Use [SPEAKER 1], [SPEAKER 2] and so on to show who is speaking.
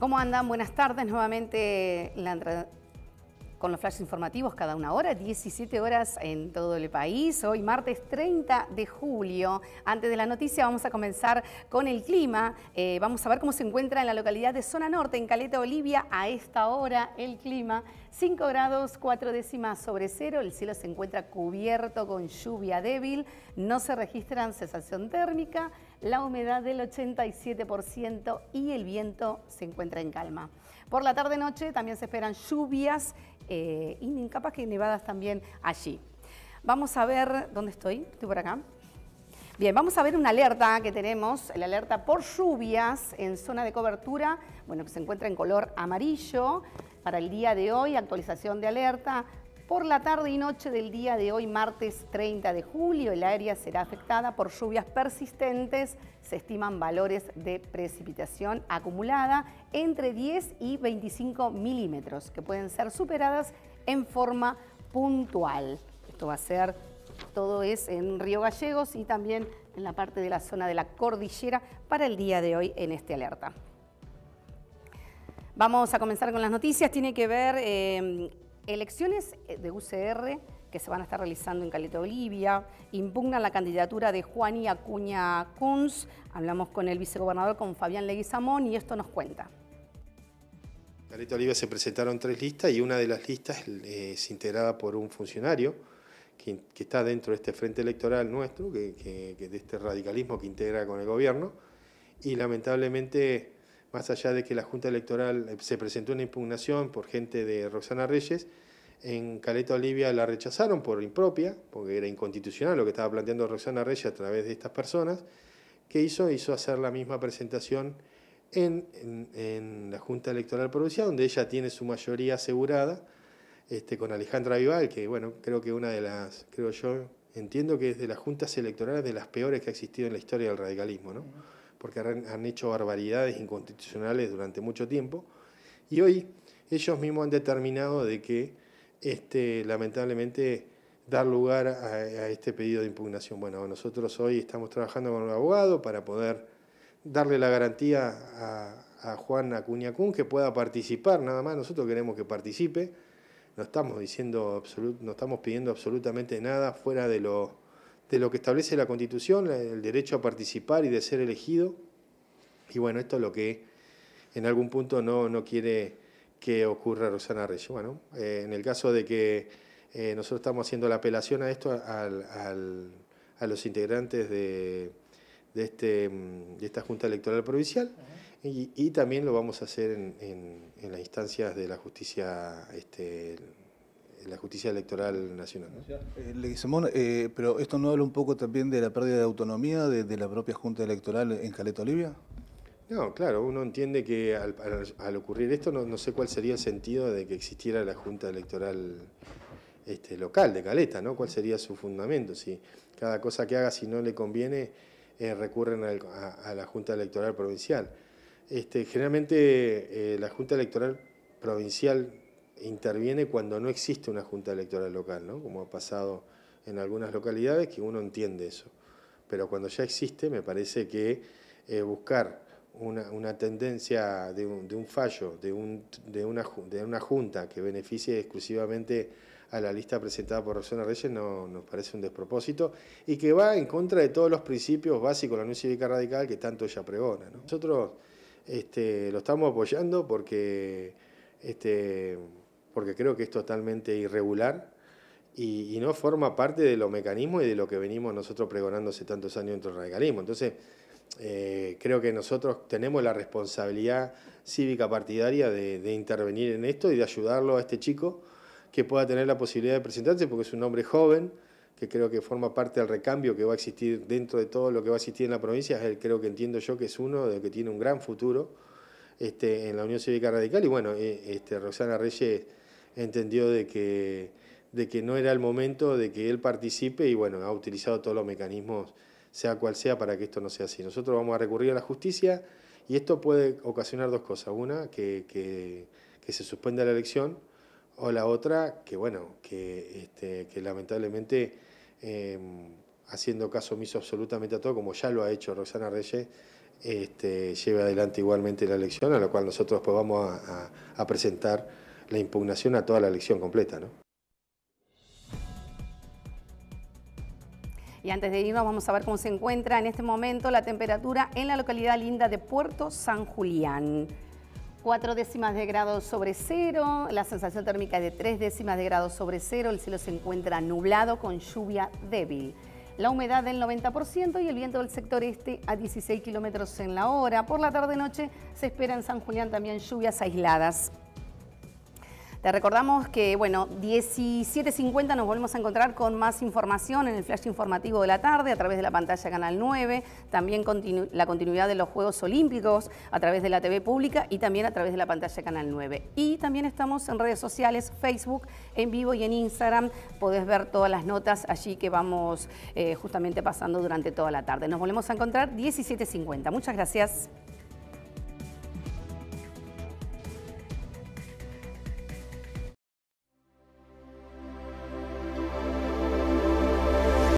[SPEAKER 1] ¿Cómo andan? Buenas tardes. Nuevamente la, con los flashes informativos cada una hora, 17 horas en todo el país. Hoy martes 30 de julio. Antes de la noticia vamos a comenzar con el clima. Eh, vamos a ver cómo se encuentra en la localidad de Zona Norte, en Caleta, Bolivia, a esta hora el clima. 5 grados, 4 décimas sobre cero. El cielo se encuentra cubierto con lluvia débil. No se registran sensación térmica la humedad del 87% y el viento se encuentra en calma. Por la tarde-noche también se esperan lluvias eh, y que nevadas también allí. Vamos a ver, ¿dónde estoy? Estoy por acá. Bien, vamos a ver una alerta que tenemos, la alerta por lluvias en zona de cobertura, bueno, que se encuentra en color amarillo para el día de hoy, actualización de alerta, por la tarde y noche del día de hoy, martes 30 de julio, el área será afectada por lluvias persistentes. Se estiman valores de precipitación acumulada entre 10 y 25 milímetros, que pueden ser superadas en forma puntual. Esto va a ser, todo es en Río Gallegos y también en la parte de la zona de la cordillera para el día de hoy en este alerta. Vamos a comenzar con las noticias. Tiene que ver... Eh, Elecciones eh, de UCR que se van a estar realizando en Caleta Olivia, impugnan la candidatura de Juan y Acuña Kunz. Hablamos con el vicegobernador, con Fabián Leguizamón, y esto nos cuenta.
[SPEAKER 2] Caleta Olivia se presentaron tres listas y una de las listas eh, es integrada por un funcionario que, está dentro de este frente electoral nuestro, que, de este radicalismo que integra con el gobierno, y lamentablemente más allá de que la Junta Electoral eh, se presentó una impugnación por gente de Roxana Reyes, en Caleta Olivia la rechazaron por impropia, porque era inconstitucional lo que estaba planteando Roxana Reyes a través de estas personas. que hizo? Hizo hacer la misma presentación en, la Junta Electoral Provincial, donde ella tiene su mayoría asegurada, este, con Alejandra Vival, que bueno, creo que una de las, creo yo, entiendo que es de las juntas electorales de las peores que ha existido en la historia del radicalismo, ¿no? porque han hecho barbaridades inconstitucionales durante mucho tiempo, y hoy ellos mismos han determinado de que, este, lamentablemente, dar lugar a, este pedido de impugnación. Bueno, nosotros hoy estamos trabajando con un abogado para poder darle la garantía a, Juan Juan Cun que pueda participar, nada más, nosotros queremos que participe, no estamos diciendo absolut, no estamos pidiendo absolutamente nada fuera de lo de lo que establece la Constitución, el derecho a participar y de ser elegido. Y bueno, esto es lo que en algún punto no, quiere que ocurra Rosana Reyes. Bueno, eh, en el caso de que eh, nosotros estamos haciendo la apelación a esto, al, a los integrantes de, de, este, de esta Junta Electoral Provincial, y, también lo vamos a hacer en, en, en las instancias de la justicia este, la justicia electoral nacional. ¿no? Eh, eh, pero esto no habla un poco también de la pérdida de autonomía de, la propia Junta Electoral en Caleta Olivia. No, claro, uno entiende que al, ocurrir esto no, sé cuál sería el sentido de que existiera la Junta Electoral este, local de Caleta, ¿no? ¿Cuál sería su fundamento? Si cada cosa que haga, si no le conviene, eh, recurren a, la Junta Electoral Provincial. Este, generalmente la Junta Electoral Provincial interviene cuando no existe una junta electoral local, como ha pasado en algunas localidades, que uno entiende eso. Pero cuando ya existe, me parece que eh, buscar una, tendencia de un, fallo, de, un, de, una, de una junta que beneficie exclusivamente a la lista presentada por Rosana Reyes no, nos parece un despropósito y que va en contra de todos los principios básicos de la Unión Cívica Radical que tanto ella pregona. Nosotros este, lo estamos apoyando porque... Este, porque creo que es totalmente irregular y, no forma parte de los mecanismos y de lo que venimos nosotros pregonándose tantos años dentro del radicalismo. Entonces, eh, creo que nosotros tenemos la responsabilidad cívica partidaria de, intervenir en esto y de ayudarlo a este chico que pueda tener la posibilidad de presentarse, porque es un hombre joven, que creo que forma parte del recambio que va a existir dentro de todo lo que va a existir en la provincia, es el, creo que entiendo yo que es uno de los que tiene un gran futuro este, en la Unión Cívica Radical. Y bueno, eh, este, Rosana Reyes entendió de que, de que no era el momento de que él participe y bueno, ha utilizado todos los mecanismos, sea cual sea, para que esto no sea así. Nosotros vamos a recurrir a la justicia y esto puede ocasionar dos cosas. Una, que, se suspenda la elección o la otra, que bueno, que, este, lamentablemente... Em, haciendo caso omiso absolutamente a todo, como ya lo ha hecho Roxana Reyes, este, lleve adelante igualmente la elección, a lo cual nosotros pues vamos a presentar la impugnación a toda la elección completa. ¿no?
[SPEAKER 1] Y antes de irnos vamos a ver cómo se encuentra en este momento la temperatura en la localidad linda de Puerto San Julián. Cuatro décimas de grado sobre cero, la sensación térmica de tres décimas de grado sobre cero, el cielo se encuentra nublado con lluvia débil. La humedad del 90% y el viento del sector este a 16 kilómetros en la hora. Por la tarde-noche se espera en San Julián también lluvias aisladas. Te recordamos que, bueno, 17.50 nos volvemos a encontrar con más información en el flash informativo de la tarde a través de la pantalla Canal 9, también la continuidad de los Juegos Olímpicos a través de la TV pública y también a través de la pantalla Canal 9. Y también estamos en redes sociales, Facebook, en vivo y en Instagram. Podés ver todas las notas allí que vamos eh, justamente pasando durante toda la tarde. Nos volvemos a encontrar 17.50. Muchas gracias.